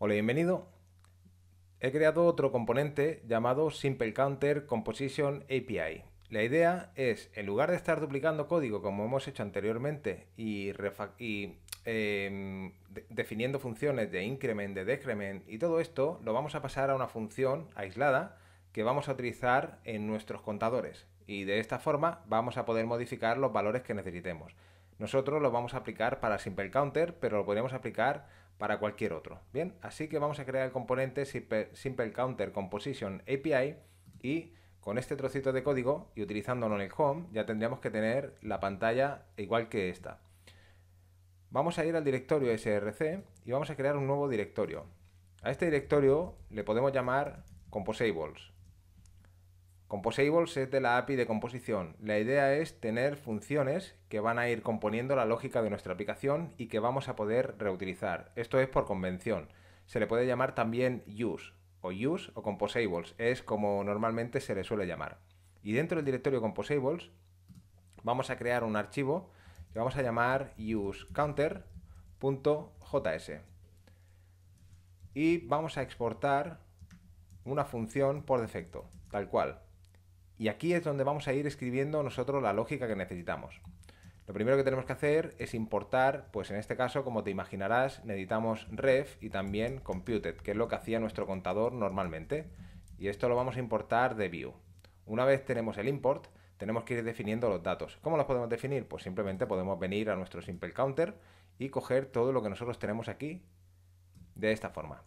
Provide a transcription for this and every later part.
Hola, bienvenido. He creado otro componente llamado Simple Counter Composition API. La idea es, en lugar de estar duplicando código como hemos hecho anteriormente y, em, definiendo funciones de increment, de decrement y todo esto, lo vamos a pasar a una función aislada que vamos a utilizar en nuestros contadores. Y de esta forma vamos a poder modificar los valores que necesitemos. Nosotros lo vamos a aplicar para Simple Counter, pero lo podríamos aplicar para cualquier otro. Bien, así que vamos a crear el componente SimpleCounterCompositionAPI API y con este trocito de código y utilizándolo en el home ya tendríamos que tener la pantalla igual que esta. Vamos a ir al directorio src y vamos a crear un nuevo directorio. A este directorio le podemos llamar Composables Composables es de la API de composición. La idea es tener funciones que van a ir componiendo la lógica de nuestra aplicación y que vamos a poder reutilizar. Esto es por convención. Se le puede llamar también use o use o composables. Es como normalmente se le suele llamar. Y dentro del directorio composables vamos a crear un archivo que vamos a llamar useCounter.js y vamos a exportar una función por defecto, tal cual. Y aquí es donde vamos a ir escribiendo nosotros la lógica que necesitamos. Lo primero que tenemos que hacer es importar, pues en este caso, como te imaginarás, necesitamos ref y también computed, que es lo que hacía nuestro contador normalmente. Y esto lo vamos a importar de view. Una vez tenemos el import, tenemos que ir definiendo los datos. ¿Cómo los podemos definir? Pues simplemente podemos venir a nuestro simple counter y coger todo lo que nosotros tenemos aquí de esta forma.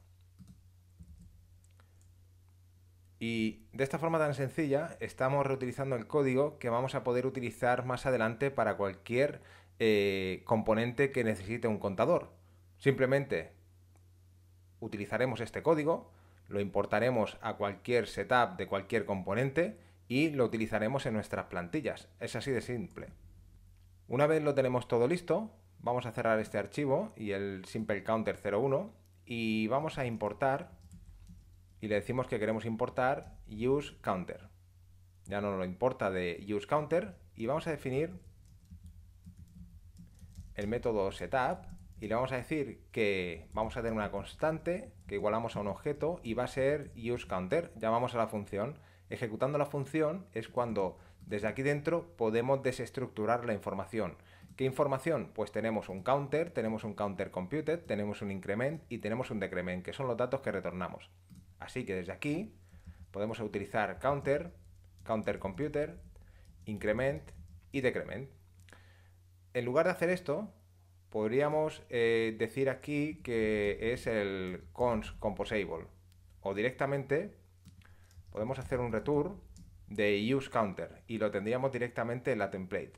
Y de esta forma tan sencilla estamos reutilizando el código que vamos a poder utilizar más adelante para cualquier eh, componente que necesite un contador. Simplemente utilizaremos este código, lo importaremos a cualquier setup de cualquier componente y lo utilizaremos en nuestras plantillas. Es así de simple. Una vez lo tenemos todo listo, vamos a cerrar este archivo y el simple counter 01 y vamos a importar y le decimos que queremos importar useCounter, Ya no lo importa de useCounter y vamos a definir el método setup y le vamos a decir que vamos a tener una constante que igualamos a un objeto y va a ser useCounter. Llamamos a la función. Ejecutando la función es cuando desde aquí dentro podemos desestructurar la información. ¿Qué información? Pues tenemos un counter, tenemos un counter computed, tenemos un increment y tenemos un decrement, que son los datos que retornamos. Así que desde aquí podemos utilizar counter, counter computer, increment y decrement. En lugar de hacer esto, podríamos eh, decir aquí que es el const composable o directamente podemos hacer un return de use counter y lo tendríamos directamente en la template.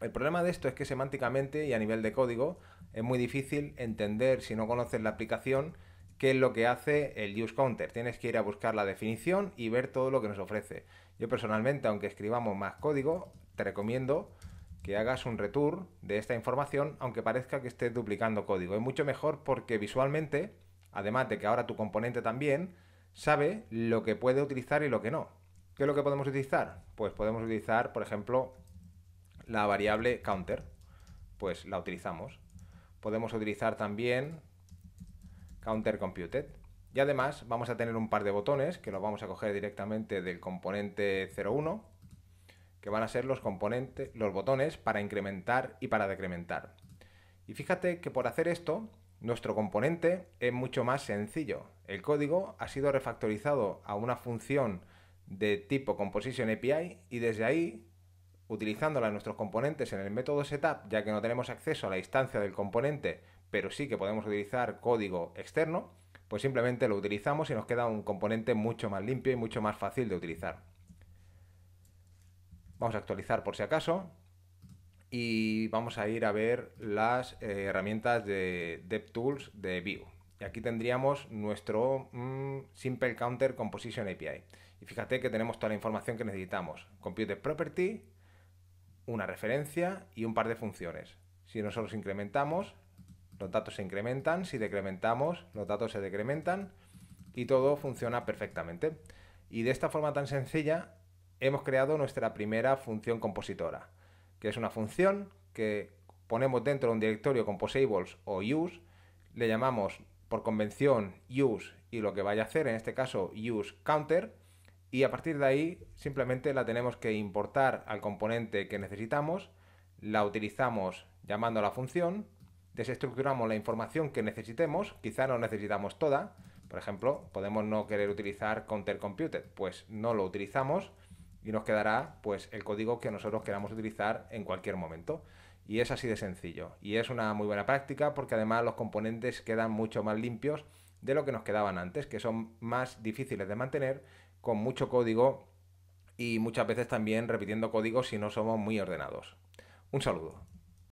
El problema de esto es que semánticamente y a nivel de código es muy difícil entender si no conoces la aplicación ¿Qué es lo que hace el use counter? Tienes que ir a buscar la definición y ver todo lo que nos ofrece. Yo personalmente, aunque escribamos más código, te recomiendo que hagas un retour de esta información, aunque parezca que estés duplicando código. Es mucho mejor porque visualmente, además de que ahora tu componente también, sabe lo que puede utilizar y lo que no. ¿Qué es lo que podemos utilizar? Pues podemos utilizar, por ejemplo, la variable counter. Pues la utilizamos. Podemos utilizar también Counter Computed. Y además vamos a tener un par de botones que los vamos a coger directamente del componente 01, que van a ser los, componentes, los botones para incrementar y para decrementar. Y fíjate que por hacer esto, nuestro componente es mucho más sencillo. El código ha sido refactorizado a una función de tipo Composition API y desde ahí, utilizándola en nuestros componentes en el método setup, ya que no tenemos acceso a la instancia del componente pero sí que podemos utilizar código externo, pues simplemente lo utilizamos y nos queda un componente mucho más limpio y mucho más fácil de utilizar. Vamos a actualizar por si acaso y vamos a ir a ver las eh, herramientas de DevTools de Vue. Y aquí tendríamos nuestro mm, Simple Counter Composition API. Y fíjate que tenemos toda la información que necesitamos. compute Property, una referencia y un par de funciones. Si nosotros incrementamos, los datos se incrementan, si decrementamos, los datos se decrementan y todo funciona perfectamente. Y de esta forma tan sencilla hemos creado nuestra primera función compositora, que es una función que ponemos dentro de un directorio composables o use, le llamamos por convención use y lo que vaya a hacer, en este caso use counter, y a partir de ahí simplemente la tenemos que importar al componente que necesitamos, la utilizamos llamando a la función desestructuramos la información que necesitemos, quizá no necesitamos toda, por ejemplo, podemos no querer utilizar Counter Computed, pues no lo utilizamos y nos quedará pues el código que nosotros queramos utilizar en cualquier momento. Y es así de sencillo. Y es una muy buena práctica porque además los componentes quedan mucho más limpios de lo que nos quedaban antes, que son más difíciles de mantener, con mucho código y muchas veces también repitiendo código si no somos muy ordenados. Un saludo.